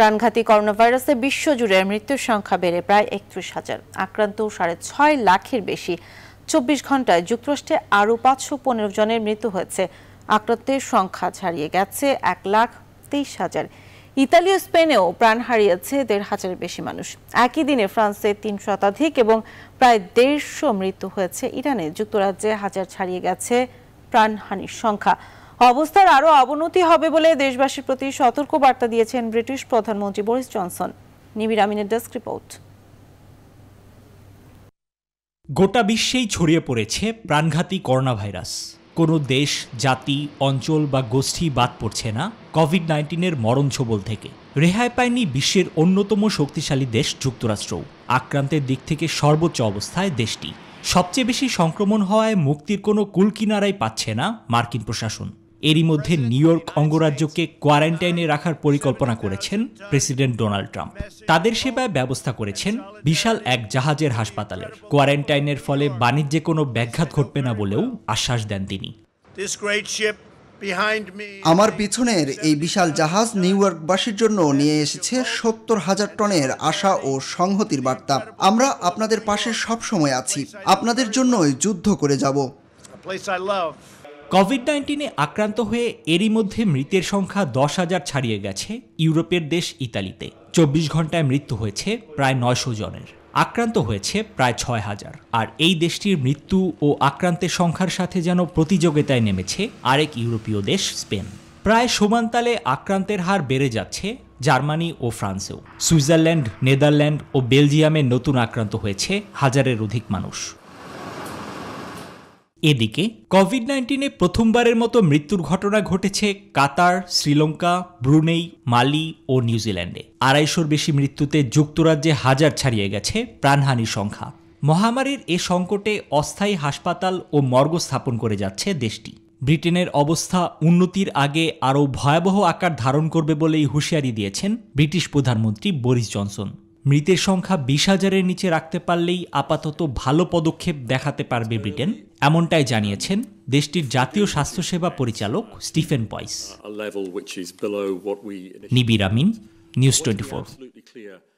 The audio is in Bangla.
প্রাণঘাতী ভাইরাসে বিশ্বজুড়ে মৃত্যুর সংখ্যা বেড়ে প্রায় একত্রিশ হাজার আক্রান্ত সাড়ে ছয় লাখের বেশি চব্বিশ ঘন্টায় যুক্তরাষ্ট্রে আরও পাঁচশো পনেরো জনের মৃত্যু হয়েছে আক্রান্তের সংখ্যা ছাড়িয়ে গেছে এক লাখ তেইশ হাজার ইতালি ও স্পেনেও প্রাণ হারিয়েছে দেড় হাজারের বেশি মানুষ একই দিনে ফ্রান্সে তিন শতাধিক এবং প্রায় দেড়শো মৃত্যু হয়েছে ইরানে যুক্তরাজ্যে হাজার ছাড়িয়ে গেছে প্রাণহানির সংখ্যা অবস্থার আরও অবনতি হবে বলে দেশবাসীর প্রতি সতর্ক বার্তা দিয়েছেন ব্রিটিশ প্রধানমন্ত্রী বোরিস জনসন নিবির আমিনের ডেস্ক রিপোর্ট গোটা বিশ্বেই ছড়িয়ে পড়েছে প্রাণঘাতী করোনা ভাইরাস কোনো দেশ জাতি অঞ্চল বা গোষ্ঠী বাদ পড়ছে না কোভিড নাইন্টিনের মরণ ছবল থেকে রেহাই পায়নি বিশ্বের অন্যতম শক্তিশালী দেশ যুক্তরাষ্ট্রও আক্রান্তের দিক থেকে সর্বোচ্চ অবস্থায় দেশটি সবচেয়ে বেশি সংক্রমণ হওয়ায় মুক্তির কোনো কুলকিনারাই পাচ্ছে না মার্কিন প্রশাসন এরই মধ্যে নিউ ইয়র্ক অঙ্গরাজ্যকে কোয়ারেন্টাইনে রাখার পরিকল্পনা করেছেন প্রেসিডেন্ট ডোনাল্ড ট্রাম্প তাদের সেবায় ব্যবস্থা করেছেন বিশাল এক জাহাজের হাসপাতালের কোয়ারেন্টাইনের ফলে বাণিজ্যে কোনো ব্যাঘাত ঘটবে না বলেও আশ্বাস দেন তিনি আমার পিছনের এই বিশাল জাহাজ নিউ ইয়র্কবাসীর জন্য নিয়ে এসেছে সত্তর হাজার টনের আশা ও সংহতির বার্তা আমরা আপনাদের পাশে সবসময় আছি আপনাদের জন্যই যুদ্ধ করে যাব কোভিড নাইন্টিনে আক্রান্ত হয়ে এরই মধ্যে মৃতের সংখ্যা দশ হাজার ছাড়িয়ে গেছে ইউরোপের দেশ ইতালিতে চব্বিশ ঘন্টায় মৃত্যু হয়েছে প্রায় নয়শো জনের আক্রান্ত হয়েছে প্রায় ছয় হাজার আর এই দেশটির মৃত্যু ও আক্রান্তের সংখ্যার সাথে যেন প্রতিযোগিতায় নেমেছে আরেক ইউরোপীয় দেশ স্পেন প্রায় সমানতালে আক্রান্তের হার বেড়ে যাচ্ছে জার্মানি ও ফ্রান্সেও সুইজারল্যান্ড নেদারল্যান্ড ও বেলজিয়ামে নতুন আক্রান্ত হয়েছে হাজারের অধিক মানুষ এদিকে কোভিড নাইন্টিনে প্রথমবারের মতো মৃত্যুর ঘটনা ঘটেছে কাতার শ্রীলঙ্কা ব্রুনেই মালি ও নিউজিল্যান্ডে আড়াইশোর বেশি মৃত্যুতে যুক্তরাজ্যে হাজার ছাড়িয়ে গেছে প্রাণহানির সংখ্যা মহামারীর এ সংকটে অস্থায়ী হাসপাতাল ও মর্গ স্থাপন করে যাচ্ছে দেশটি ব্রিটেনের অবস্থা উন্নতির আগে আরও ভয়াবহ আকার ধারণ করবে বলেই হুঁশিয়ারি দিয়েছেন ব্রিটিশ প্রধানমন্ত্রী বরিস জনসন মৃতের সংখ্যা বিশ হাজারের নিচে রাখতে পারলেই আপাতত ভালো পদক্ষেপ দেখাতে পারবে ব্রিটেন এমনটাই জানিয়েছেন দেশটির জাতীয় স্বাস্থ্যসেবা পরিচালক স্টিফেন পয়েস নিবির নিউজ টোয়েন্টি